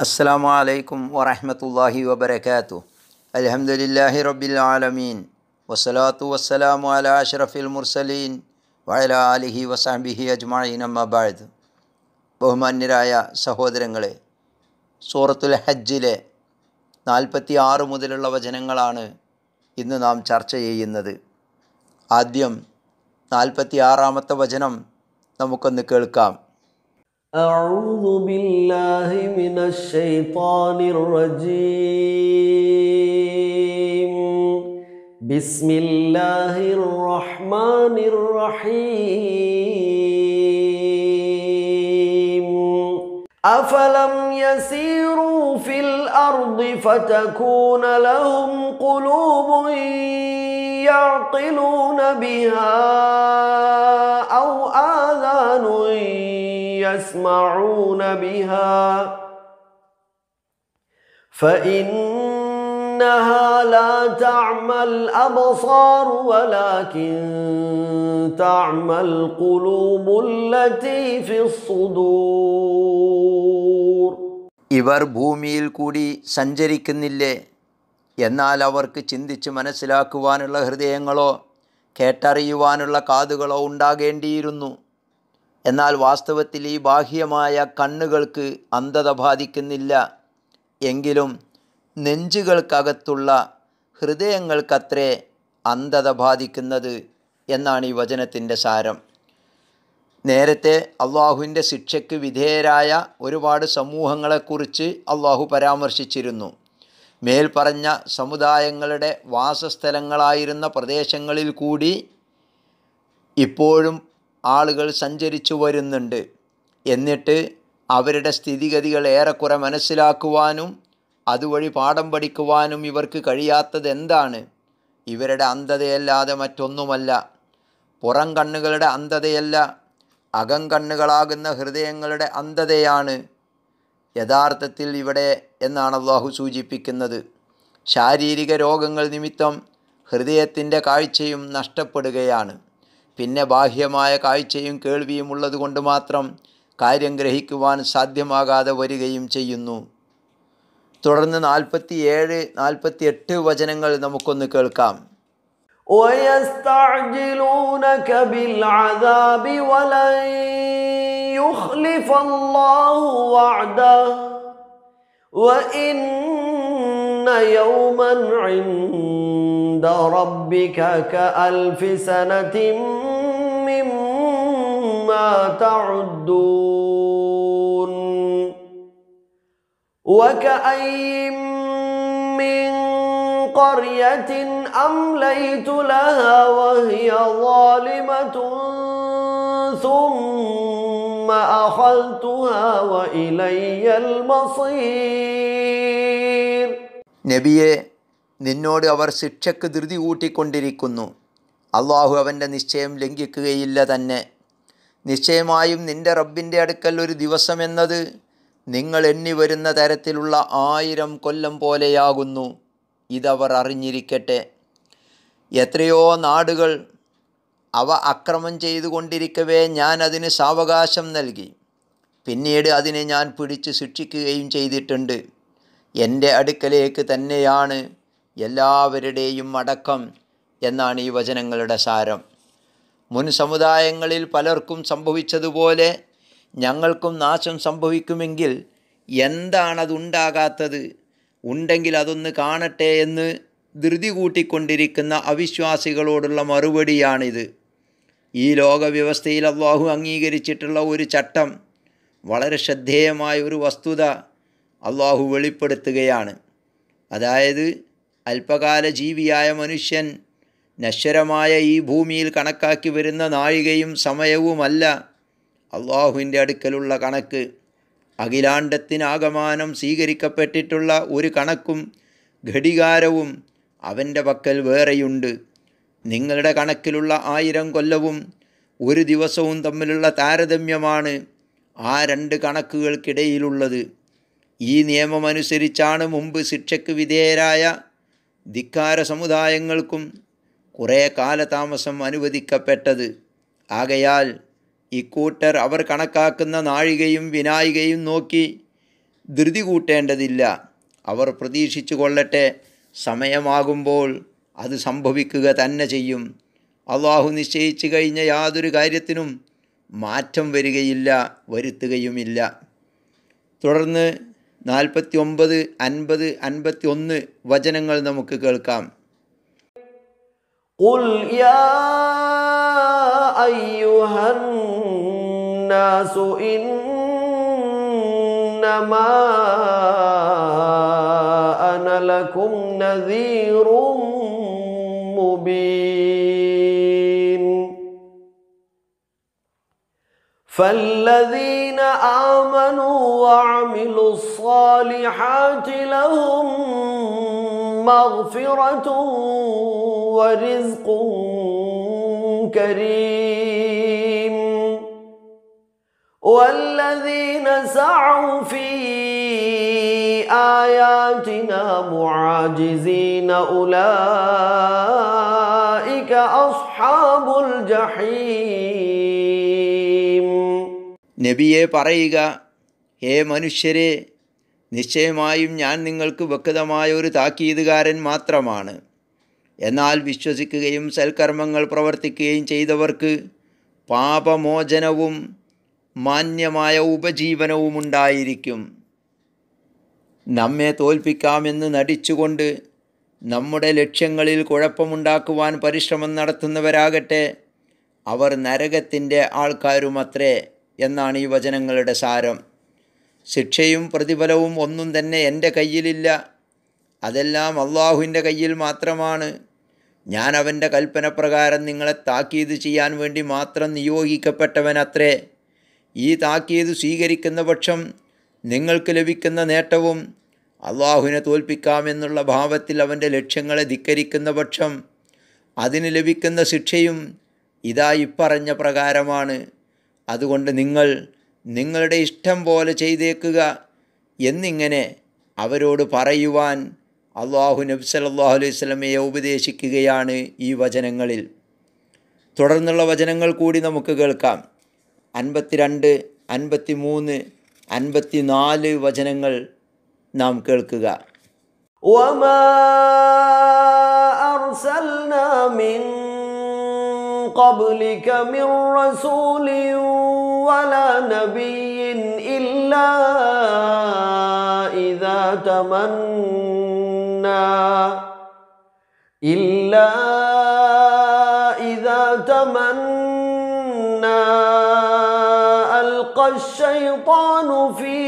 السلام عليكم ورحمة الله وبركاته الحمد لله رب العالمين والصلاة والسلام على أشرف المرسلين وعلى آله وصحبه أجمعين أما بعد سهود رنگلے സൂറത്തുൽ ഹജ്ജിലെ നാൽപ്പത്തി ആറ് മുതലുള്ള വചനങ്ങളാണ് ഇന്ന് നാം ചർച്ച ചെയ്യുന്നത് ആദ്യം നാൽപ്പത്തി ആറാമത്തെ വചനം നമുക്കൊന്ന് കേൾക്കാം ബിസ്മില്ലാഹിർ റഹ്മാനിർ റഹീം أفلم يسيروا في الأرض فتكون لهم قلوب يعقلون بها أو آذان يسمعون بها فإن إنها لا تعمى الأبصار ولكن تعمى القلوب التي في الصدور ഇവർ ഭൂമിയിൽ കൂടി സഞ്ചരിക്കുന്നില്ലേ എന്നാൽ അവർക്ക് ചിന്തിച്ച് മനസ്സിലാക്കുവാനുള്ള ഹൃദയങ്ങളോ കേട്ടറിയുവാനുള്ള കാതുകളോ ഉണ്ടാകേണ്ടിയിരുന്നു എന്നാൽ വാസ്തവത്തിൽ ഈ ബാഹ്യമായ കണ്ണുകൾക്ക് അന്ധത ബാധിക്കുന്നില്ല എങ്കിലും നെഞ്ചുകൾക്കകത്തുള്ള ഹൃദയങ്ങൾക്കത്രേ അന്ധത ബാധിക്കുന്നത് എന്നാണ് ഈ വചനത്തിൻ്റെ സാരം നേരത്തെ അള്ളാഹുവിൻ്റെ ശിക്ഷയ്ക്ക് വിധേയരായ ഒരുപാട് സമൂഹങ്ങളെക്കുറിച്ച് അള്ളാഹു പരാമർശിച്ചിരുന്നു മേൽപ്പറഞ്ഞ സമുദായങ്ങളുടെ വാസസ്ഥലങ്ങളായിരുന്ന പ്രദേശങ്ങളിൽ കൂടി ഇപ്പോഴും ആളുകൾ സഞ്ചരിച്ചു വരുന്നുണ്ട് എന്നിട്ട് അവരുടെ സ്ഥിതിഗതികൾ ഏറെക്കുറെ മനസ്സിലാക്കുവാനും അതുവഴി പാഠം പഠിക്കുവാനും ഇവർക്ക് കഴിയാത്തത് എന്താണ് ഇവരുടെ അന്ധതയല്ലാതെ മറ്റൊന്നുമല്ല പുറം കണ്ണുകളുടെ അന്ധതയല്ല അകം കണ്ണുകളാകുന്ന ഹൃദയങ്ങളുടെ അന്ധതയാണ് യഥാർത്ഥത്തിൽ ഇവിടെ എന്നാണ് അള്ളാഹു സൂചിപ്പിക്കുന്നത് ശാരീരിക രോഗങ്ങൾ നിമിത്തം ഹൃദയത്തിൻ്റെ കാഴ്ചയും നഷ്ടപ്പെടുകയാണ് പിന്നെ ബാഹ്യമായ കാഴ്ചയും കേൾവിയും ഉള്ളതുകൊണ്ട് മാത്രം കാര്യം ഗ്രഹിക്കുവാൻ സാധ്യമാകാതെ വരികയും ചെയ്യുന്നു തുടർന്ന് നാൽപ്പത്തി ഏഴ് നാൽപ്പത്തി എട്ട് വചനങ്ങൾ നമുക്കൊന്ന് കേൾക്കാം ويستعجلونك بالعذاب ولن يخلف الله وعده وإن يوما عند ربك كألف سنة مما تعدون وكأي من قرية أمليت لها وهي ظالمة ثم أخذتها وإلي المصير നബിയെ നിന്നോട് അവർ ശിക്ഷക്ക് ധൃതി കൂട്ടിക്കൊണ്ടിരിക്കുന്നു അള്ളാഹു അവൻ്റെ നിശ്ചയം ലംഘിക്കുകയില്ല തന്നെ നിശ്ചയമായും നിന്റെ റബ്ബിൻ്റെ അടുക്കൽ ഒരു ദിവസമെന്നത് നിങ്ങൾ എണ്ണി വരുന്ന തരത്തിലുള്ള ആയിരം കൊല്ലം പോലെയാകുന്നു ഇതവർ അറിഞ്ഞിരിക്കട്ടെ എത്രയോ നാടുകൾ അവ അക്രമം ചെയ്തുകൊണ്ടിരിക്കവേ ഞാൻ അതിന് സാവകാശം നൽകി പിന്നീട് അതിനെ ഞാൻ പിടിച്ച് ശിക്ഷിക്കുകയും ചെയ്തിട്ടുണ്ട് എൻ്റെ അടുക്കലേക്ക് തന്നെയാണ് എല്ലാവരുടെയും അടക്കം എന്നാണ് ഈ വചനങ്ങളുടെ സാരം മുൻ സമുദായങ്ങളിൽ പലർക്കും സംഭവിച്ചതുപോലെ ഞങ്ങൾക്കും നാശം സംഭവിക്കുമെങ്കിൽ എന്താണതുണ്ടാകാത്തത് ഉണ്ടെങ്കിൽ അതൊന്ന് കാണട്ടെ എന്ന് ധൃതി കൂട്ടിക്കൊണ്ടിരിക്കുന്ന അവിശ്വാസികളോടുള്ള മറുപടിയാണിത് ഈ ലോകവ്യവസ്ഥയിൽ അള്ളാഹു അംഗീകരിച്ചിട്ടുള്ള ഒരു ചട്ടം വളരെ ശ്രദ്ധേയമായ ഒരു വസ്തുത അള്ളാഹു വെളിപ്പെടുത്തുകയാണ് അതായത് അല്പകാല ജീവിയായ മനുഷ്യൻ നശ്വരമായ ഈ ഭൂമിയിൽ കണക്കാക്കി വരുന്ന നാഴികയും സമയവുമല്ല അള്ളാഹുവിൻ്റെ അടുക്കലുള്ള കണക്ക് അഖിലാണ്ടത്തിനാകമാനം സ്വീകരിക്കപ്പെട്ടിട്ടുള്ള ഒരു കണക്കും ഘടികാരവും അവൻ്റെ പക്കൽ വേറെയുണ്ട് നിങ്ങളുടെ കണക്കിലുള്ള ആയിരം കൊല്ലവും ഒരു ദിവസവും തമ്മിലുള്ള താരതമ്യമാണ് ആ രണ്ട് കണക്കുകൾക്കിടയിലുള്ളത് ഈ നിയമമനുസരിച്ചാണ് മുമ്പ് ശിക്ഷയ്ക്ക് വിധേയരായ ധിക്കാര സമുദായങ്ങൾക്കും കുറേ കാലതാമസം അനുവദിക്കപ്പെട്ടത് ആകയാൽ ഇക്കൂട്ടർ അവർ കണക്കാക്കുന്ന നാഴികയും വിനായികയും നോക്കി ധൃതി കൂട്ടേണ്ടതില്ല അവർ പ്രതീക്ഷിച്ചു കൊള്ളട്ടെ സമയമാകുമ്പോൾ അത് സംഭവിക്കുക തന്നെ ചെയ്യും അള്ളാഹു നിശ്ചയിച്ചു കഴിഞ്ഞ യാതൊരു കാര്യത്തിനും മാറ്റം വരികയില്ല വരുത്തുകയുമില്ല തുടർന്ന് നാൽപ്പത്തി ഒമ്പത് അൻപത് അൻപത്തി ഒന്ന് വചനങ്ങൾ നമുക്ക് കേൾക്കാം أيها الناس إنما أنا لكم نذير مبين فالذين آمنوا وعملوا الصالحات لهم مغفرة ورزق كريم والذين سعوا في آياتنا معاجزين أولئك أصحاب الجحيم നബിയെ പറയുക ഹേ മനുഷ്യരെ നിശ്ചയമായും ഞാൻ നിങ്ങൾക്ക് വ്യക്തമായ ഒരു താക്കീതുകാരൻ മാത്രമാണ് എന്നാൽ വിശ്വസിക്കുകയും സൽക്കർമ്മങ്ങൾ പ്രവർത്തിക്കുകയും ചെയ്തവർക്ക് പാപമോചനവും മാന്യമായ ഉപജീവനവും ഉണ്ടായിരിക്കും നമ്മെ തോൽപ്പിക്കാമെന്ന് നടിച്ചുകൊണ്ട് നമ്മുടെ ലക്ഷ്യങ്ങളിൽ കുഴപ്പമുണ്ടാക്കുവാൻ പരിശ്രമം നടത്തുന്നവരാകട്ടെ അവർ നരകത്തിൻ്റെ ആൾക്കാരുമത്രേ എന്നാണ് ഈ വചനങ്ങളുടെ സാരം ശിക്ഷയും പ്രതിഫലവും ഒന്നും തന്നെ എൻ്റെ കയ്യിലില്ല അതെല്ലാം അള്ളാഹുവിൻ്റെ കയ്യിൽ മാത്രമാണ് ഞാൻ അവൻ്റെ കൽപ്പനപ്രകാരം നിങ്ങളെ താക്കീത് ചെയ്യാൻ വേണ്ടി മാത്രം നിയോഗിക്കപ്പെട്ടവനത്രേ ഈ താക്കീത് സ്വീകരിക്കുന്ന പക്ഷം നിങ്ങൾക്ക് ലഭിക്കുന്ന നേട്ടവും അള്ളാഹുവിനെ തോൽപ്പിക്കാമെന്നുള്ള ഭാവത്തിൽ അവൻ്റെ ലക്ഷ്യങ്ങളെ ധിക്കരിക്കുന്ന പക്ഷം അതിന് ലഭിക്കുന്ന ശിക്ഷയും ഇതാ ഇപ്പറഞ്ഞ പ്രകാരമാണ് അതുകൊണ്ട് നിങ്ങൾ നിങ്ങളുടെ ഇഷ്ടം പോലെ ചെയ്തേക്കുക എന്നിങ്ങനെ അവരോട് പറയുവാൻ അള്ളാഹു നബി സലല്ലാഹു അലൈഹി സ്വലമയെ ഉപദേശിക്കുകയാണ് ഈ വചനങ്ങളിൽ തുടർന്നുള്ള വചനങ്ങൾ കൂടി നമുക്ക് കേൾക്കാം അൻപത്തിരണ്ട് അൻപത്തി മൂന്ന് അൻപത്തി നാല് വചനങ്ങൾ നാം കേൾക്കുക وما قبلك من رسول ولا نبي إلا إذا تمنى إلا إذا تمنى ألقى الشيطان في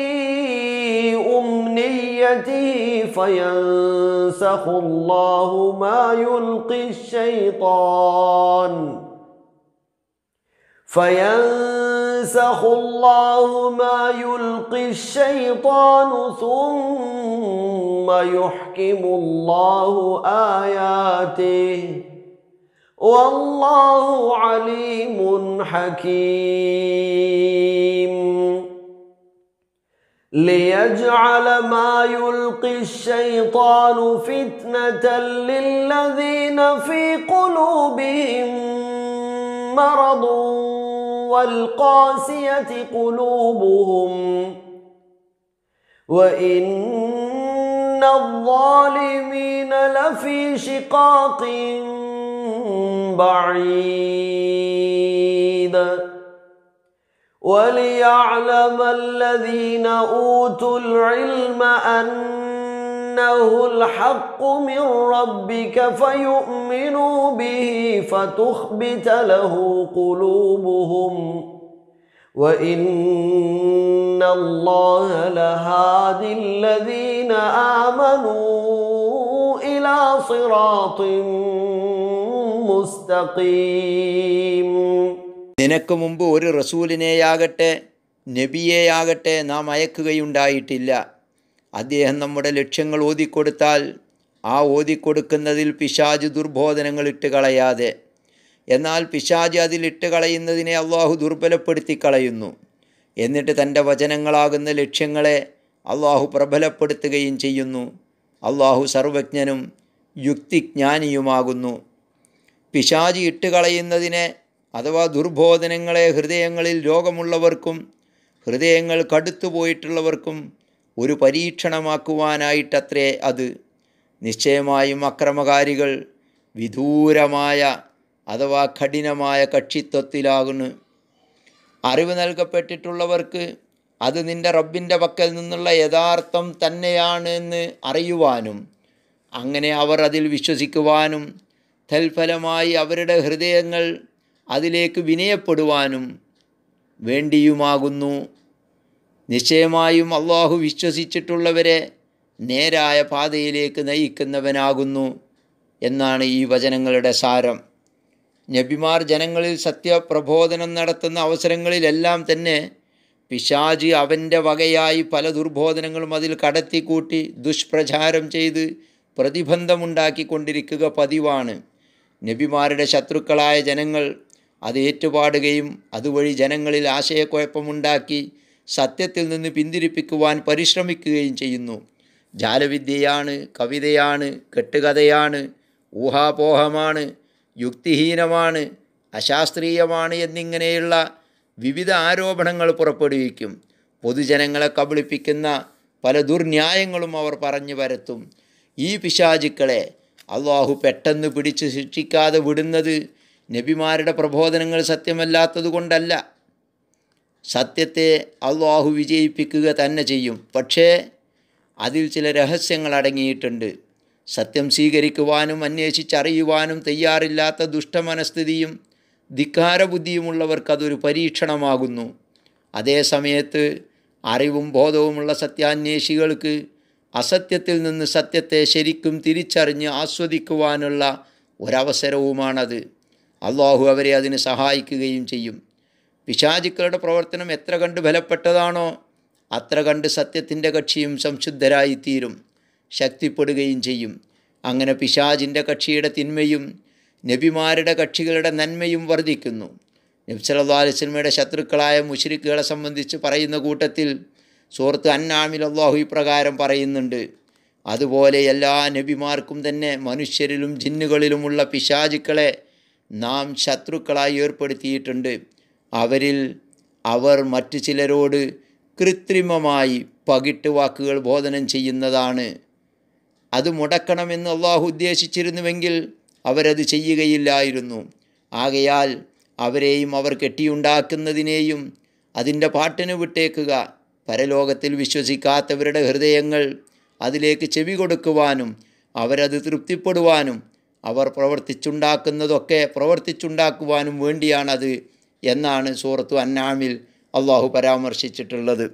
أمنيته فينسخ الله ما يلقي الشيطان فينسخ ينسخ الله ما يلقي الشيطان ثم يحكم الله آياته والله عليم حكيم ليجعل ما يلقي الشيطان فتنة للذين في قلوبهم مرضون والقاسية قلوبهم وإن الظالمين لفي شقاق بعيد وليعلم الذين أوتوا العلم أن إنه الحق من ربك فيؤمنوا به فتخبت له قلوبهم وإن الله لهادي الذين آمنوا إلى صراط مستقيم നിനക്ക് മുമ്പ് ഒരു റസൂലിനെയാകട്ടെ നബിയെയാകട്ടെ നാം അയക്കുകയുണ്ടായിട്ടില്ല അദ്ദേഹം നമ്മുടെ ലക്ഷ്യങ്ങൾ ഓതിക്കൊടുത്താൽ ആ ഓതിക്കൊടുക്കുന്നതിൽ പിശാജ് ദുർബോധനങ്ങൾ ഇട്ട് കളയാതെ എന്നാൽ പിശാജ് അതിലിട്ട് കളയുന്നതിനെ അള്ളാഹു ദുർബലപ്പെടുത്തി കളയുന്നു എന്നിട്ട് തൻ്റെ വചനങ്ങളാകുന്ന ലക്ഷ്യങ്ങളെ അള്ളാഹു പ്രബലപ്പെടുത്തുകയും ചെയ്യുന്നു അള്ളാഹു സർവജ്ഞനും യുക്തിജ്ഞാനിയുമാകുന്നു പിശാജി കളയുന്നതിനെ അഥവാ ദുർബോധനങ്ങളെ ഹൃദയങ്ങളിൽ രോഗമുള്ളവർക്കും ഹൃദയങ്ങൾ കടുത്തുപോയിട്ടുള്ളവർക്കും ഒരു പരീക്ഷണമാക്കുവാനായിട്ടത്രേ അത് നിശ്ചയമായും അക്രമകാരികൾ വിദൂരമായ അഥവാ കഠിനമായ കക്ഷിത്വത്തിലാകുന്നു അറിവ് നൽകപ്പെട്ടിട്ടുള്ളവർക്ക് അത് നിൻ്റെ റബ്ബിൻ്റെ പക്കൽ നിന്നുള്ള യഥാർത്ഥം തന്നെയാണ് എന്ന് അറിയുവാനും അങ്ങനെ അവർ അതിൽ വിശ്വസിക്കുവാനും തൽഫലമായി അവരുടെ ഹൃദയങ്ങൾ അതിലേക്ക് വിനയപ്പെടുവാനും വേണ്ടിയുമാകുന്നു നിശ്ചയമായും അള്ളാഹു വിശ്വസിച്ചിട്ടുള്ളവരെ നേരായ പാതയിലേക്ക് നയിക്കുന്നവനാകുന്നു എന്നാണ് ഈ വചനങ്ങളുടെ സാരം നബിമാർ ജനങ്ങളിൽ സത്യപ്രബോധനം നടത്തുന്ന അവസരങ്ങളിലെല്ലാം തന്നെ പിശാജ് അവൻ്റെ വകയായി പല ദുർബോധനങ്ങളും അതിൽ കടത്തിക്കൂട്ടി ദുഷ്പ്രചാരം ചെയ്ത് പ്രതിബന്ധമുണ്ടാക്കിക്കൊണ്ടിരിക്കുക പതിവാണ് നബിമാരുടെ ശത്രുക്കളായ ജനങ്ങൾ അത് ഏറ്റുപാടുകയും അതുവഴി ജനങ്ങളിൽ ആശയക്കുഴപ്പമുണ്ടാക്കി സത്യത്തിൽ നിന്ന് പിന്തിരിപ്പിക്കുവാൻ പരിശ്രമിക്കുകയും ചെയ്യുന്നു ജാലവിദ്യയാണ് കവിതയാണ് കെട്ടുകഥയാണ് ഊഹാപോഹമാണ് യുക്തിഹീനമാണ് അശാസ്ത്രീയമാണ് എന്നിങ്ങനെയുള്ള വിവിധ ആരോപണങ്ങൾ പുറപ്പെടുവിക്കും പൊതുജനങ്ങളെ കബളിപ്പിക്കുന്ന പല ദുർന്യായങ്ങളും അവർ പറഞ്ഞു വരത്തും ഈ പിശാചുക്കളെ അള്ളാഹു പെട്ടെന്ന് പിടിച്ച് ശിക്ഷിക്കാതെ വിടുന്നത് നബിമാരുടെ പ്രബോധനങ്ങൾ സത്യമല്ലാത്തതുകൊണ്ടല്ല സത്യത്തെ അള്ളാഹു വിജയിപ്പിക്കുക തന്നെ ചെയ്യും പക്ഷേ അതിൽ ചില രഹസ്യങ്ങൾ അടങ്ങിയിട്ടുണ്ട് സത്യം സ്വീകരിക്കുവാനും അന്വേഷിച്ചറിയുവാനും തയ്യാറില്ലാത്ത ദുഷ്ടമനസ്ഥിതിയും ധിക്കാരബുദ്ധിയുമുള്ളവർക്ക് അതൊരു അതേ സമയത്ത് അറിവും ബോധവുമുള്ള സത്യാന്വേഷികൾക്ക് അസത്യത്തിൽ നിന്ന് സത്യത്തെ ശരിക്കും തിരിച്ചറിഞ്ഞ് ആസ്വദിക്കുവാനുള്ള ഒരവസരവുമാണത് അള്ളാഹു അവരെ അതിന് സഹായിക്കുകയും ചെയ്യും പിശാചിക്കളുടെ പ്രവർത്തനം എത്ര കണ്ട് ബലപ്പെട്ടതാണോ അത്ര കണ്ട് സത്യത്തിൻ്റെ കക്ഷിയും സംശുദ്ധരായിത്തീരും ശക്തിപ്പെടുകയും ചെയ്യും അങ്ങനെ പിശാജിൻ്റെ കക്ഷിയുടെ തിന്മയും നബിമാരുടെ കക്ഷികളുടെ നന്മയും വർദ്ധിക്കുന്നു നബ്സലല്ലാ സിനിമയുടെ ശത്രുക്കളായ മുഷിരിക്കുകളെ സംബന്ധിച്ച് പറയുന്ന കൂട്ടത്തിൽ സുഹൃത്ത് അന്നാമിൽ അള്ളാഹു ഇപ്രകാരം പറയുന്നുണ്ട് അതുപോലെ എല്ലാ നബിമാർക്കും തന്നെ മനുഷ്യരിലും ജിന്നുകളിലുമുള്ള പിശാചുക്കളെ നാം ശത്രുക്കളായി ഏർപ്പെടുത്തിയിട്ടുണ്ട് അവരിൽ അവർ മറ്റു ചിലരോട് കൃത്രിമമായി പകിട്ട് വാക്കുകൾ ബോധനം ചെയ്യുന്നതാണ് അത് മുടക്കണമെന്ന് അള്ളാഹു ഉദ്ദേശിച്ചിരുന്നുവെങ്കിൽ അവരത് ചെയ്യുകയില്ലായിരുന്നു ആകയാൽ അവരെയും അവർ കെട്ടിയുണ്ടാക്കുന്നതിനെയും അതിൻ്റെ പാട്ടിന് വിട്ടേക്കുക പരലോകത്തിൽ വിശ്വസിക്കാത്തവരുടെ ഹൃദയങ്ങൾ അതിലേക്ക് ചെവി കൊടുക്കുവാനും അവരത് തൃപ്തിപ്പെടുവാനും അവർ പ്രവർത്തിച്ചുണ്ടാക്കുന്നതൊക്കെ പ്രവർത്തിച്ചുണ്ടാക്കുവാനും വേണ്ടിയാണത് എന്നാണ് സൂറത്തു അന്നാമിൽ അള്ളാഹു പരാമർശിച്ചിട്ടുള്ളത്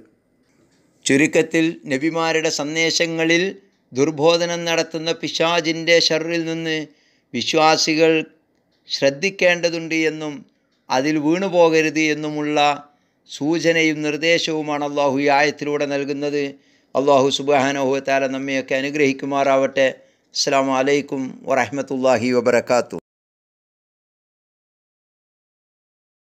ചുരുക്കത്തിൽ നബിമാരുടെ സന്ദേശങ്ങളിൽ ദുർബോധനം നടത്തുന്ന പിശാജിൻ്റെ ഷറിൽ നിന്ന് വിശ്വാസികൾ ശ്രദ്ധിക്കേണ്ടതുണ്ട് എന്നും അതിൽ വീണുപോകരുത് എന്നുമുള്ള സൂചനയും നിർദ്ദേശവുമാണ് അള്ളാഹു ഈ ആയത്തിലൂടെ നൽകുന്നത് അള്ളാഹു സുബാനോഹത്താല നമ്മയൊക്കെ അനുഗ്രഹിക്കുമാറാവട്ടെ അസ്സാം വലൈക്കും വറഹമത്തല്ലാഹി വബർക്കാത്തു